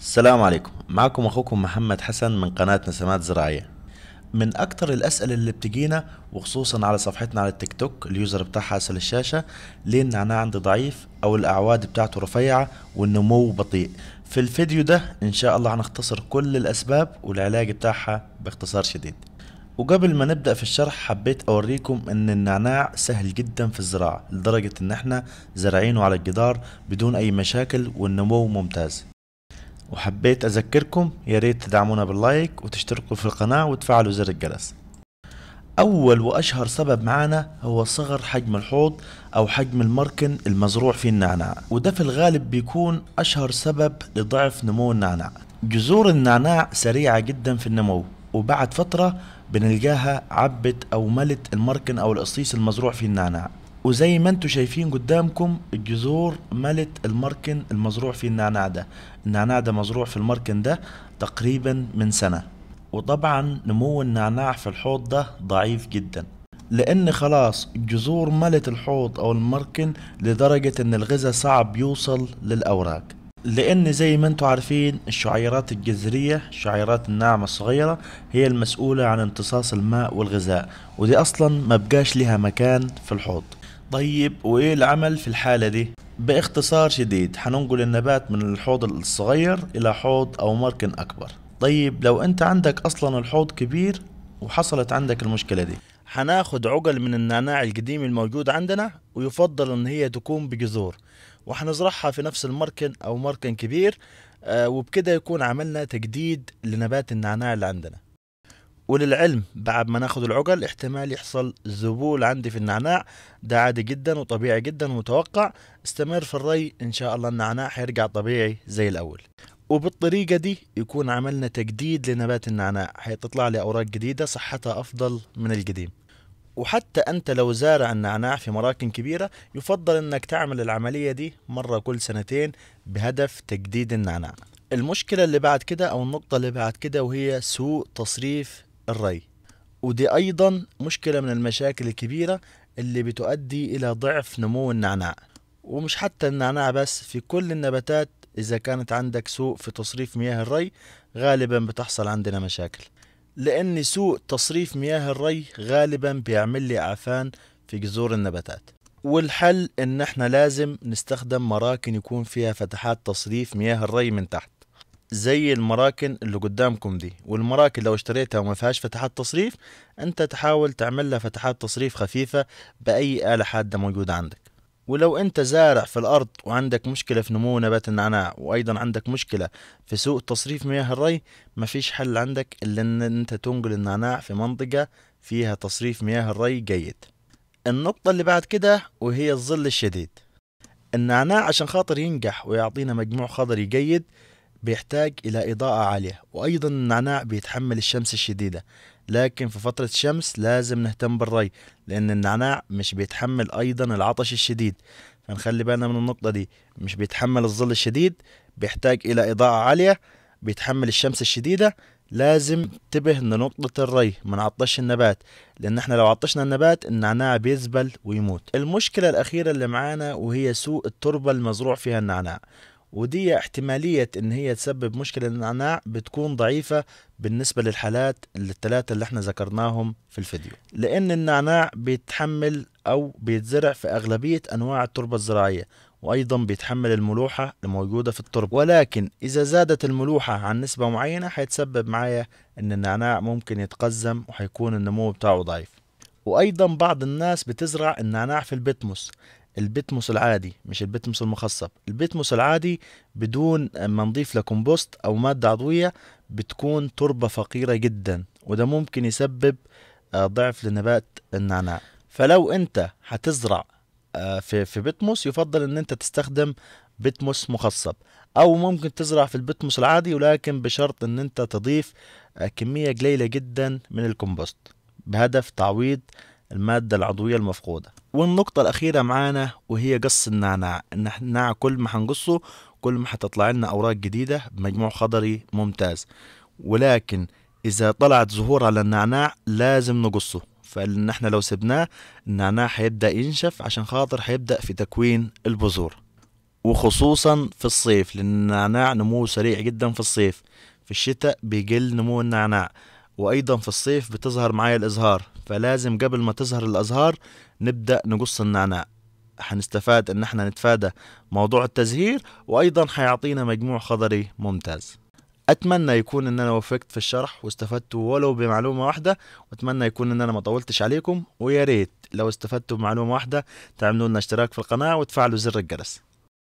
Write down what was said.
السلام عليكم معكم اخوكم محمد حسن من قناة نسمات زراعية من اكتر الاسئلة اللي بتجينا وخصوصا على صفحتنا على التيك توك اليوزر بتاعها اسأل الشاشة ليه النعناع عندي ضعيف او الاعواد بتاعته رفيعة والنمو بطيء في الفيديو ده ان شاء الله هنختصر كل الاسباب والعلاج بتاعها باختصار شديد وقبل ما نبدأ في الشرح حبيت أوريكم أن النعناع سهل جدا في الزراعة لدرجة أن احنا زارعينه على الجدار بدون أي مشاكل والنمو ممتاز وحبيت أذكركم يا ريت تدعمونا باللايك وتشتركوا في القناة وتفعلوا زر الجرس أول وأشهر سبب معانا هو صغر حجم الحوض أو حجم المركن المزروع فيه النعناع وده في الغالب بيكون أشهر سبب لضعف نمو النعناع جذور النعناع سريعة جدا في النمو وبعد فترة بنلقاها عبت أو ملت المركن أو القصيص المزروع فيه النعناع وزي ما انتم شايفين قدامكم الجذور ملت المركن المزروع فيه النعناع ده النعناع ده مزروع في المركن ده تقريبا من سنة وطبعا نمو النعناع في الحوض ده ضعيف جدا لان خلاص الجذور ملت الحوض او المركن لدرجة ان الغذاء صعب يوصل للاوراق لان زي ما انتم عارفين الشعيرات الجذرية الشعيرات الناعمة الصغيرة هي المسؤولة عن امتصاص الماء والغذاء ودي اصلا ما بقاش لها مكان في الحوض طيب وايه العمل في الحالة دي؟ باختصار شديد هننقل النبات من الحوض الصغير الى حوض او مركن اكبر طيب لو انت عندك اصلا الحوض كبير وحصلت عندك المشكلة دي هناخد عقل من النعناع القديم الموجود عندنا ويفضل ان هي تكون بجذور وهنزرعها في نفس المركن او مركن كبير آه، وبكده يكون عملنا تجديد لنبات النعناع اللي عندنا وللعلم بعد ما ناخذ العقل احتمال يحصل ذبول عندي في النعناع ده عادي جدا وطبيعي جدا ومتوقع استمر في الري ان شاء الله النعناع حيرجع طبيعي زي الاول وبالطريقة دي يكون عملنا تجديد لنبات النعناع هتطلع لي أوراق جديدة صحتها أفضل من القديم وحتى أنت لو زارع النعناع في مراكن كبيرة يفضل أنك تعمل العملية دي مرة كل سنتين بهدف تجديد النعناع المشكلة اللي بعد كده أو النقطة اللي بعد كده وهي سوء تصريف الري ودي أيضا مشكلة من المشاكل الكبيرة اللي بتؤدي إلى ضعف نمو النعناع ومش حتى النعناع بس في كل النباتات إذا كانت عندك سوء في تصريف مياه الري غالبا بتحصل عندنا مشاكل لأن سوء تصريف مياه الري غالبا بيعمل لي أعفان في جذور النباتات والحل إن احنا لازم نستخدم مراكن يكون فيها فتحات تصريف مياه الري من تحت زي المراكن اللي قدامكم دي والمراكن لو اشتريتها وما فيهاش فتحات تصريف انت تحاول تعمل لها فتحات تصريف خفيفة بأي آلة حادة موجودة عندك ولو انت زارع في الارض وعندك مشكلة في نمو نبات النعناع وايضا عندك مشكلة في سوء تصريف مياه الري مفيش حل عندك الا ان انت تنقل النعناع في منطقة فيها تصريف مياه الري جيد النقطة اللي بعد كده وهي الظل الشديد النعناع عشان خاطر ينجح ويعطينا مجموع خضري جيد بيحتاج إلى إضاءة عالية وأيضا النعناع بيتحمل الشمس الشديدة لكن في فترة الشمس لازم نهتم بالري لأن النعناع مش بيتحمل أيضا العطش الشديد فنخلي بالنا من النقطة دي مش بيتحمل الظل الشديد بيحتاج إلى إضاءة عالية بيتحمل الشمس الشديدة لازم انتبه لنقطة الري ما نعطش النبات لأن احنا لو عطشنا النبات النعناع بيذبل ويموت المشكلة الأخيرة اللي معانا وهي سوء التربة المزروع فيها النعناع ودي احتمالية ان هي تسبب مشكلة للنعناع بتكون ضعيفة بالنسبة للحالات الثلاثة اللي احنا ذكرناهم في الفيديو لان النعناع بيتحمل او بيتزرع في اغلبية انواع التربة الزراعية وايضا بيتحمل الملوحة الموجودة في التربة ولكن اذا زادت الملوحة عن نسبة معينة هيتسبب معايا ان النعناع ممكن يتقزم وهيكون النمو بتاعه ضعيف وايضا بعض الناس بتزرع النعناع في البتموس البتموس العادي مش البتموس المخصب البتموس العادي بدون ما نضيف لكمبوست او ماده عضويه بتكون تربه فقيره جدا وده ممكن يسبب آه، ضعف لنبات النعناع فلو انت هتزرع آه، في في بتموس يفضل ان انت تستخدم بتموس مخصب او ممكن تزرع في البتموس العادي ولكن بشرط ان انت تضيف آه، كميه قليله جدا من الكمبوست بهدف تعويض المادة العضوية المفقودة والنقطة الأخيرة معانا وهي قص النعناع النعناع كل ما هنقصه كل ما هتطلع لنا أوراق جديدة بمجموع خضري ممتاز ولكن إذا طلعت زهور على النعناع لازم نقصه فإن احنا لو سبناه النعناع هيبدأ ينشف عشان خاطر هيبدأ في تكوين البذور وخصوصا في الصيف لأن النعناع نموه سريع جدا في الصيف في الشتاء بيقل نمو النعناع وأيضا في الصيف بتظهر معايا الإزهار فلازم قبل ما تظهر الأزهار نبدأ نقص النعناع حنستفاد ان احنا نتفادى موضوع التزهير وايضا حيعطينا مجموع خضري ممتاز اتمنى يكون ان انا وفقت في الشرح واستفدتوا ولو بمعلومه واحده واتمنى يكون ان انا ما طولتش عليكم ويا ريت لو استفدتوا بمعلومه واحده تعملوا لنا اشتراك في القناه وتفعلوا زر الجرس